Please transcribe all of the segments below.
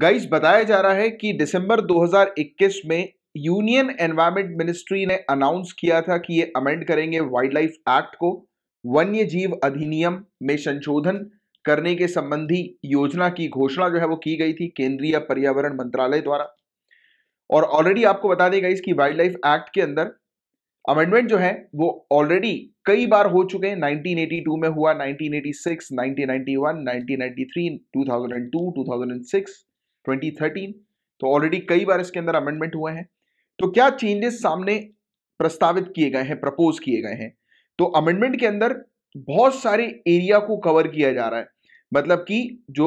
guys बताया जा रहा है कि दिसंबर 2021 में यूनियन एनवायरमेंट मिनिस्ट्री ने अनाउंस किया था कि ये अमेंड करेंगे वाइल्ड लाइफ एक्ट को वन्य जीव अधिनियम में संशोधन करने के संबंधी योजना की घोषणा जो है वो की गई थी केंद्रीय पर्यावरण मंत्रालय द्वारा और ऑलरेडी आपको बता दें गाइस कि वाइल्ड लाइफ एक्ट के अंदर अमेंडमेंट जो है वो ऑलरेडी कई बार हो चुके हैं 1982 में हुआ 1986, 1991, 1993, 2002, 2006 2013 तो ऑलरेडी कई बार इसके अंदर अमेंडमेंट हुए हैं तो क्या चेंजेस सामने प्रस्तावित किए गए हैं प्रपोज किए गए हैं तो अमेंडमेंट के अंदर बहुत सारे एरिया को कवर किया जा रहा है मतलब कि जो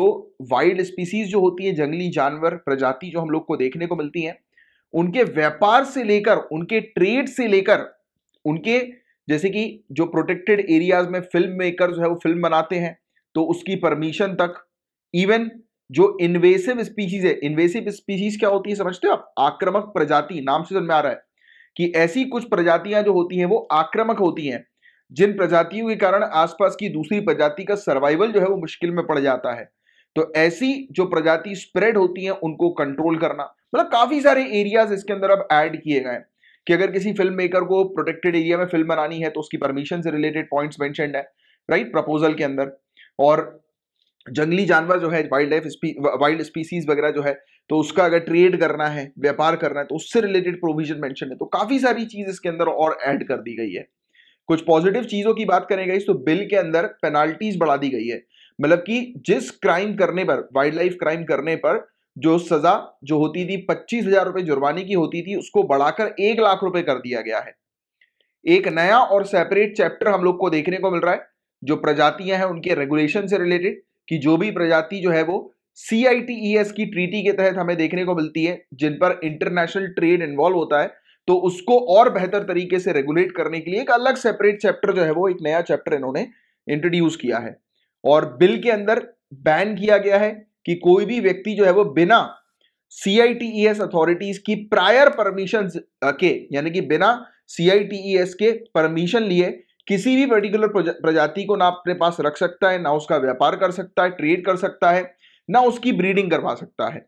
वाइल्ड स्पीसीज जो होती है जंगली जानवर प्रजाति जो हम लोग को देखने को मिलती है उनके व्यापार से लेकर उनके ट्रेड से लेकर उनके जैसे कि जो प्रोटेक्टेड एरियाज में फिल्म मेकर जो है वो फिल्म बनाते हैं तो उसकी परमिशन तक इवन जो इन्वेसिव स्पीशीज है इन्वेसिव स्पीशीज क्या होती है समझते हो आप आक्रमक प्रजाति नाम से समझ तो आ रहा है कि ऐसी कुछ प्रजातियां जो होती हैं वो आक्रमक होती हैं जिन प्रजातियों के कारण आसपास की दूसरी प्रजाति का सर्वाइवल जो है वो मुश्किल में पड़ जाता है तो ऐसी जो प्रजाति स्प्रेड होती हैं उनको कंट्रोल करना मतलब काफी सारे एरियाज इसके अंदर अब ऐड किए गए हैं कि अगर किसी फिल्म मेकर को प्रोटेक्टेड एरिया में फिल्म बनानी है तो उसकी परमिशन से रिलेटेड पॉइंट्स मैंशन है राइट प्रपोजल के अंदर और जंगली जानवर जो है वाइल्ड लाइफ वाइल्ड स्पीसीज वगैरह जो है तो उसका अगर ट्रेड करना है व्यापार करना है तो उससे रिलेटेड प्रोविजन मेंशन है तो काफी सारी चीज इसके अंदर और ऐड कर दी गई है कुछ पॉजिटिव चीजों की बात करें गई तो बिल के अंदर पेनाल्टीज बढ़ा दी गई है मतलब कि जिस क्राइम करने पर वाइल्ड लाइफ क्राइम करने पर जो सजा जो होती थी पच्चीस हजार रुपए जुर्माने की होती थी उसको बढ़ाकर एक लाख रुपए कर दिया गया है एक नया और सेपरेट चैप्टर हम लोग को देखने को मिल रहा है जो प्रजातियां हैं उनके रेगुलेशन से रिलेटेड कि जो भी प्रजाति जो है वो सी e की ट्रीटी के तहत हमें देखने को मिलती है जिन पर इंटरनेशनल ट्रेड इन्वॉल्व होता है तो उसको और बेहतर तरीके से रेगुलेट करने के लिए एक अलग सेपरेट चैप्टर जो है वो एक नया चैप्टर इन्होंने इंट्रोड्यूस किया है और बिल के अंदर बैन किया गया है कि कोई भी व्यक्ति जो है वो बिना एस अथॉरिटीज e की प्रायर परमिशन के यानी कि बिना एस e के परमिशन लिए किसी भी पर्टिकुलर प्रजाति को ना अपने पास रख सकता है ना उसका व्यापार कर सकता है ट्रेड कर सकता है ना उसकी ब्रीडिंग करवा सकता है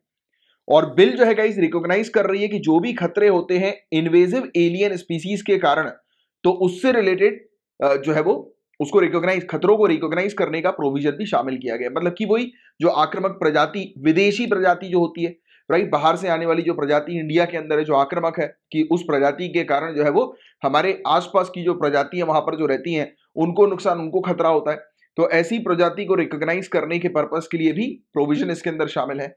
और बिल जो है गाइस रिकॉग्नाइज कर रही है कि जो भी खतरे होते हैं इन्वेजिव एलियन स्पीसीज के कारण तो उससे रिलेटेड जो है वो उसको रिकॉग्नाइज खतरों को रिकॉग्नाइज करने का प्रोविजन भी शामिल किया गया मतलब कि वही जो आक्रमक प्रजाति विदेशी प्रजाति जो होती है राइट बाहर से आने वाली जो प्रजाति इंडिया के अंदर है जो आक्रमक है कि उस प्रजाति के कारण जो है वो हमारे आसपास की जो प्रजाति है वहां पर जो रहती हैं उनको नुकसान उनको खतरा होता है तो ऐसी प्रजाति को रिकॉग्नाइज करने के पर्पज के लिए भी प्रोविजन इसके अंदर शामिल है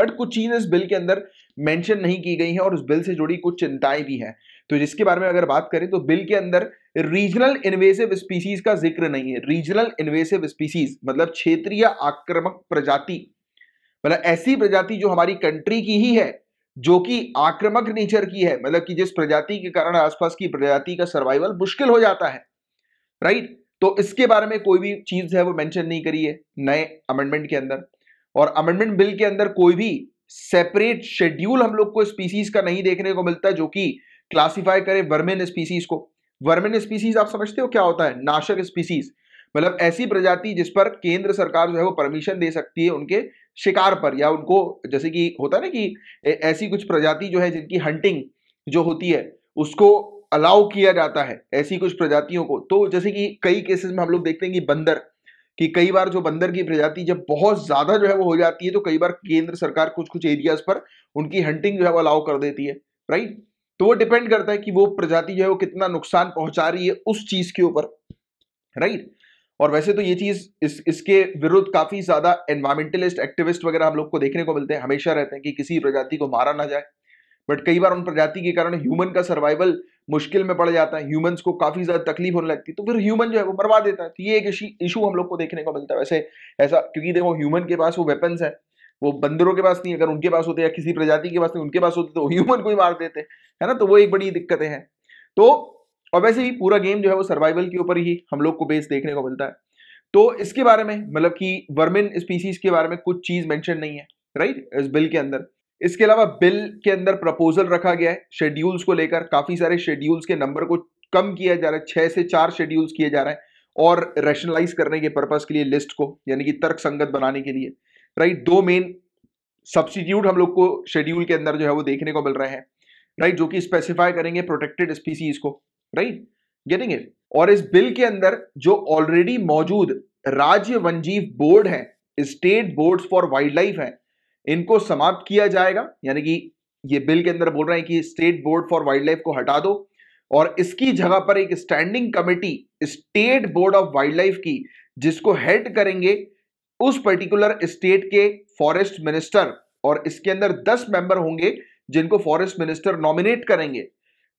बट कुछ चीज इस बिल के अंदर मेंशन नहीं की गई है और उस बिल से जुड़ी कुछ चिंताएं भी हैं तो जिसके बारे में अगर बात करें तो बिल के अंदर रीजनल इन्वेसिव स्पीसीज का जिक्र नहीं है रीजनल इन्वेसिव स्पीसीज मतलब क्षेत्रीय आक्रमक प्रजाति मतलब ऐसी प्रजाति जो हमारी कंट्री की ही है जो कि आक्रमक नेचर की है मतलब कि जिस प्रजाति के कारण आसपास की प्रजाति का सर्वाइवल मुश्किल हो जाता है राइट तो इसके बारे में कोई भी चीज है वो मेंशन नहीं करी है नए अमेंडमेंट के अंदर और अमेंडमेंट बिल के अंदर कोई भी सेपरेट शेड्यूल हम लोग को स्पीसीज का नहीं देखने को मिलता जो कि क्लासीफाई करे वर्मेन स्पीसीज को वर्मेन स्पीसीज आप समझते हो क्या होता है नाशक स्पीसीज मतलब ऐसी प्रजाति जिस पर केंद्र सरकार जो है वो परमिशन दे सकती है उनके शिकार पर या उनको जैसे कि होता है ना कि ऐसी कुछ प्रजाति जो है जिनकी हंटिंग जो होती है उसको अलाउ किया जाता है ऐसी कुछ प्रजातियों को तो जैसे कि कई केसेस में हम लोग देखते हैं कि बंदर कि कई बार जो बंदर की प्रजाति जब बहुत ज्यादा जो है वो हो जाती है तो कई बार केंद्र सरकार कुछ कुछ एरियाज पर उनकी हंटिंग जो है वो अलाउ कर देती है राइट तो वो डिपेंड करता है कि वो प्रजाति जो है वो कितना नुकसान पहुंचा रही है उस चीज के ऊपर राइट और वैसे तो ये चीज इस इसके विरुद्ध काफी ज्यादा एनवायरमेंटलिस्ट एक्टिविस्ट वगैरह हम लोग को देखने को मिलते हैं हमेशा रहते हैं कि किसी प्रजाति को मारा ना जाए बट कई बार उन प्रजाति के कारण ह्यूमन का सर्वाइवल मुश्किल में पड़ जाता है ह्यूमंस को काफी ज्यादा तकलीफ होने लगती है तो फिर ह्यूमन जो है वो मरवा देता है तो ये एक इशू हम लोग को देखने को मिलता है वैसे ऐसा क्योंकि देखो ह्यूमन के पास वो वेपन्स है वो बंदरों के पास नहीं अगर उनके पास होते या किसी प्रजाति के पास नहीं उनके पास होते तो ह्यूमन को ही मार देते है ना तो वो एक बड़ी दिक्कतें हैं तो और वैसे भी पूरा गेम जो है वो सर्वाइवल के ऊपर ही हम लोग को बेस देखने को मिलता है तो इसके बारे में मतलब कि वर्मिन स्पीसीज के बारे में कुछ चीज मेंशन नहीं है राइट इस बिल के अंदर इसके अलावा बिल के अंदर प्रपोजल रखा गया है शेड्यूल्स को लेकर काफी सारे शेड्यूल्स के नंबर को कम किया जा रहा है छह से चार शेड्यूल्स किए जा रहे हैं और रैशनलाइज करने के पर्पज के लिए लिस्ट को यानी कि तर्क संगत बनाने के लिए राइट दो मेन सब्सिट्यूट हम लोग को शेड्यूल के अंदर जो है वो देखने को मिल रहे हैं राइट जो कि स्पेसिफाई करेंगे प्रोटेक्टेड स्पीसीज को राइट गेटिंग इट और इस बिल के अंदर जो ऑलरेडी मौजूद राज्य वनजीव बोर्ड है state board for wildlife है इनको समाप्त किया जाएगा यानी कि ये बिल के अंदर बोल रहे हैं कि state board for wildlife को हटा दो और इसकी जगह पर एक standing committee state board of wildlife की जिसको हेड करेंगे उस पर्टिकुलर स्टेट के फॉरेस्ट मिनिस्टर और इसके अंदर 10 मेंबर होंगे जिनको फॉरेस्ट मिनिस्टर नॉमिनेट करेंगे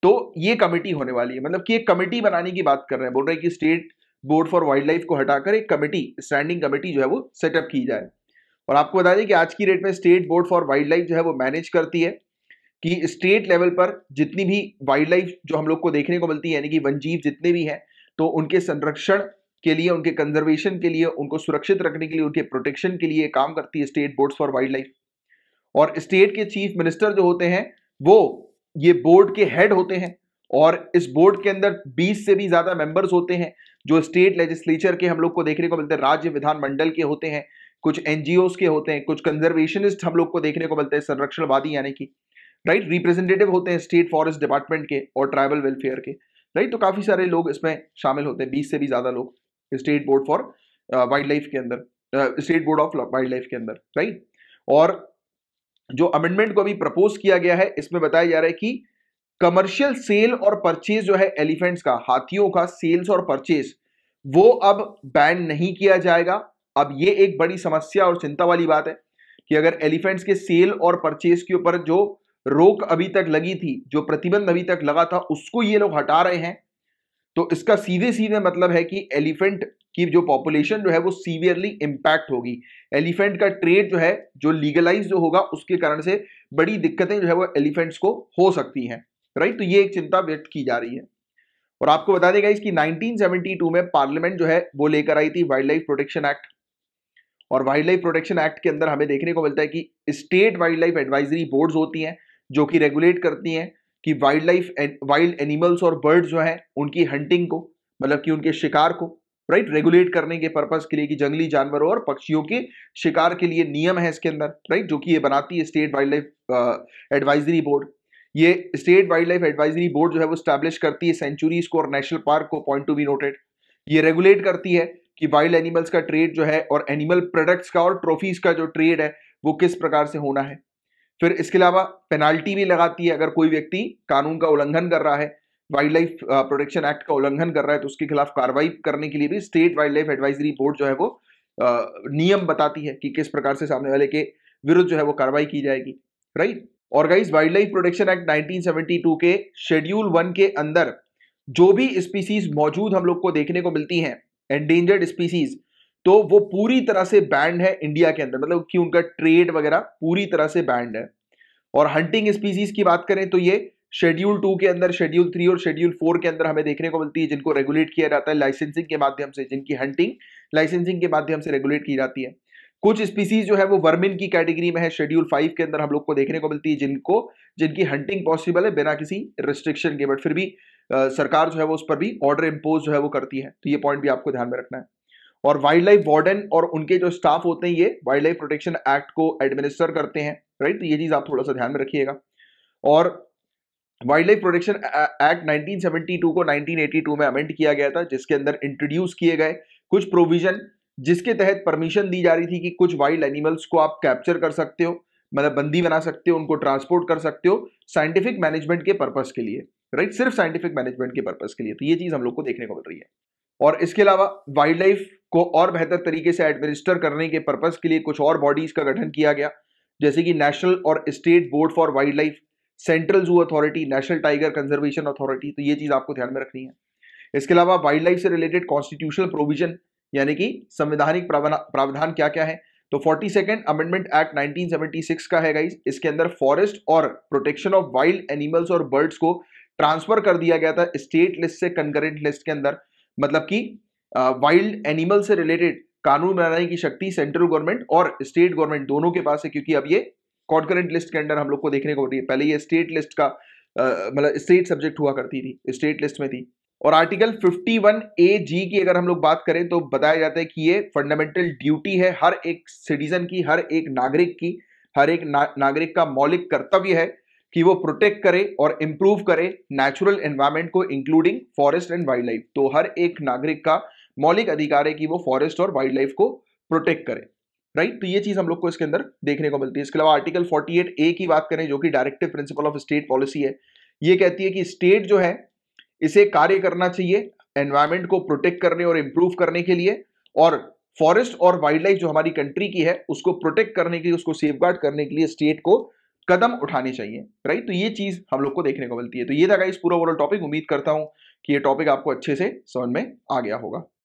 तो ये कमेटी होने वाली है मतलब कि एक कमेटी बनाने की बात कर रहे हैं बोल रहे हैं कि state board for wildlife को हटाकर एक कमेटी स्टैंडिंग कमेटी जो है वो सेटअप की जाए और आपको बता दें कि आज की डेट में state board for wildlife जो है वो मैनेज करती है कि स्टेट लेवल पर जितनी भी वाइल्ड लाइफ जो हम लोग को देखने को मिलती है यानी कि वनजीव जितने भी हैं तो उनके संरक्षण के लिए उनके कंजर्वेशन के लिए उनको सुरक्षित रखने के लिए उनके प्रोटेक्शन के लिए काम करती है state boards for wildlife और स्टेट के चीफ मिनिस्टर जो होते हैं वो ये बोर्ड के हेड होते हैं और इस बोर्ड के अंदर 20 से भी ज्यादा मेंबर्स होते हैं जो स्टेट लेजिस्लेचर के हम लोग को देखने को मिलते हैं राज्य विधानमंडल के होते हैं कुछ एनजीओ के होते हैं कुछ कंजर्वेशनिस्ट हम लोग को देखने को मिलते हैं संरक्षणवादी यानी कि राइट रिप्रेजेंटेटिव होते हैं स्टेट फॉरेस्ट डिपार्टमेंट के और ट्राइबल वेलफेयर के राइट तो काफी सारे लोग इसमें शामिल होते हैं बीस से भी ज्यादा लोग state board for wildlife के अंदर state board of wildlife के अंदर राइट और जो अमेंडमेंट को अभी प्रपोज किया गया है इसमें बताया जा रहा है कि कमर्शियल सेल और परचेज जो है एलिफेंट्स का हाथियों का सेल्स और परचेज वो अब बैन नहीं किया जाएगा अब ये एक बड़ी समस्या और चिंता वाली बात है कि अगर एलिफेंट्स के सेल और परचेज के ऊपर जो रोक अभी तक लगी थी जो प्रतिबंध अभी तक लगा था उसको ये लोग हटा रहे हैं तो इसका सीधे सीधे मतलब है कि एलिफेंट कि जो पॉपुलेशन जो है वो सीवियरली इम्पैक्ट होगी एलिफेंट का ट्रेड जो है जो लीगलाइज जो होगा उसके कारण से बड़ी दिक्कतें जो है वो एलिफेंट्स को हो सकती हैं राइट तो ये एक चिंता व्यक्त की जा रही है और आपको बता देगा इसकी 1972 में पार्लियामेंट जो है वो लेकर आई थी वाइल्ड लाइफ प्रोटेक्शन एक्ट और वाइल्ड लाइफ प्रोटेक्शन एक्ट के अंदर हमें देखने को मिलता है कि state wildlife advisory boards होती हैं जो कि रेगुलेट करती हैं कि वाइल्ड लाइफ वाइल्ड एनिमल्स और बर्ड्स जो हैं उनकी हंटिंग को मतलब कि उनके शिकार को राइट रेगुलेट करने के पर्पज के लिए कि जंगली जानवरों और पक्षियों के शिकार के लिए नियम है इसके अंदर राइट जो कि ये बनाती है state wildlife advisory board ये state wildlife advisory board जो है वो स्टैब्लिश करती है सेंचुरीज को और नेशनल पार्क को पॉइंट टू बी नोटेड ये रेगुलेट करती है कि वाइल्ड एनिमल्स का ट्रेड जो है और एनिमल प्रोडक्ट्स का और ट्रॉफीज का जो ट्रेड है वो किस प्रकार से होना है फिर इसके अलावा पेनाल्टी भी लगाती है अगर कोई व्यक्ति कानून का उल्लंघन कर रहा है वाइल्ड लाइफ प्रोटेक्शन एक्ट का उल्लंघन कर रहा है तो उसके खिलाफ कार्रवाई करने के लिए भी state wildlife advisory board जो है वो नियम बताती है कि किस प्रकार से सामने वाले के विरुद्ध जो है वो कार्रवाई की जाएगी राइट और guys wildlife protection act 1972 के शेड्यूल वन के अंदर जो भी स्पीसीज मौजूद हम लोग को देखने को मिलती हैं एंडेंजर्ड स्पीसीज तो वो पूरी तरह से बैंड है इंडिया के अंदर मतलब कि उनका ट्रेड वगैरह पूरी तरह से बैंड है और हंटिंग स्पीसीज की बात करें तो ये शेड्यूल टू के अंदर शेड्यूल थ्री और शेड्यूल फोर के अंदर हमें देखने को मिलती है जिनको रेगुलेट किया जाता है लाइसेंसिंग के माध्यम से जिनकी हंटिंग लाइसेंसिंग के माध्यम से रेगुलेट की जाती है कुछ स्पीसीज जो है वो वर्मिन की कैटेगरी में है शेड्यूल फाइव के अंदर हम लोग को देखने को मिलती है जिनको जिनकी हंटिंग पॉसिबल है बिना किसी रिस्ट्रिक्शन के बट फिर भी आ, सरकार जो है वो उस पर भी ऑर्डर इम्पोज जो है वो करती है तो ये पॉइंट भी आपको ध्यान में रखना है और वाइल्ड लाइफ वार्डन और उनके जो स्टाफ होते हैं ये वाइल्ड लाइफ प्रोटेक्शन एक्ट को एडमिनिस्टर करते हैं राइट तो ये चीज़ आप थोड़ा सा ध्यान में रखिएगा और वाइल्ड लाइफ प्रोटेक्शन एक्ट 1972 को 1982 में अमेंड किया गया था जिसके अंदर इंट्रोड्यूस किए गए कुछ प्रोविजन जिसके तहत परमिशन दी जा रही थी कि कुछ वाइल्ड एनिमल्स को आप कैप्चर कर सकते हो मतलब बंदी बना सकते हो उनको ट्रांसपोर्ट कर सकते हो साइंटिफिक मैनेजमेंट के पर्पज के लिए राइट सिर्फ साइंटिफिक मैनेजमेंट के पर्पज के लिए तो ये चीज हम लोग को देखने को मिल रही है और इसके अलावा वाइल्ड लाइफ को और बेहतर तरीके से एडमिनिस्टर करने के पर्पज के लिए कुछ और बॉडीज का गठन किया गया जैसे कि नेशनल और state board for wildlife central zoo authority national tiger conservation authority तो ये चीज़ आपको ध्यान में रखनी है इसके अलावा वाइल्ड लाइफ से रिलेटेड कॉन्स्टिट्यूशनल प्रोविजन यानी कि संवैधानिक प्रावधान क्या क्या है तो फोर्टी सेकेंड अमेंडमेंट एक्ट 1976 का है गाइज इसके अंदर फॉरेस्ट और प्रोटेक्शन ऑफ वाइल्ड एनिमल्स और बर्ड्स को ट्रांसफर कर दिया गया था स्टेट लिस्ट से कंकरेंट लिस्ट के अंदर मतलब कि वाइल्ड एनिमल से रिलेटेड कानून बनाने की शक्ति सेंट्रल गवर्नमेंट और स्टेट गवर्नमेंट दोनों के पास है क्योंकि अब ये कॉन्करेंट लिस्ट के अंडर हम लोग को देखने को है पहले ये स्टेट लिस्ट का मतलब स्टेट सब्जेक्ट हुआ करती थी स्टेट लिस्ट में थी और आर्टिकल 51 ए जी की अगर हम लोग बात करें तो बताया जाता है कि ये फंडामेंटल ड्यूटी है हर एक सिटीजन की हर एक नागरिक की हर एक ना, नागरिक का मौलिक कर्तव्य है कि वो प्रोटेक्ट करे और इम्प्रूव करे नेचुरल एनवायरमेंट को including forest and wildlife तो हर एक नागरिक का मौलिक अधिकार है कि वो फॉरेस्ट और वाइल्ड लाइफ को प्रोटेक्ट करे राइट तो ये चीज हम लोग को इसके अंदर देखने को मिलती है इसके अलावा आर्टिकल 48 ए की बात करें जो कि directive principle of state policy है ये कहती है कि स्टेट जो है इसे कार्य करना चाहिए एनवायरमेंट को प्रोटेक्ट करने और इम्प्रूव करने के लिए और फॉरेस्ट और वाइल्ड लाइफ जो हमारी कंट्री की है उसको प्रोटेक्ट करने के लिए उसको सेफ करने के लिए स्टेट को कदम उठाने चाहिए राइट तो ये चीज हम लोग को देखने को मिलती है तो ये था इस पूरा ओवरऑल टॉपिक उम्मीद करता हूं कि ये टॉपिक आपको अच्छे से समझ में आ गया होगा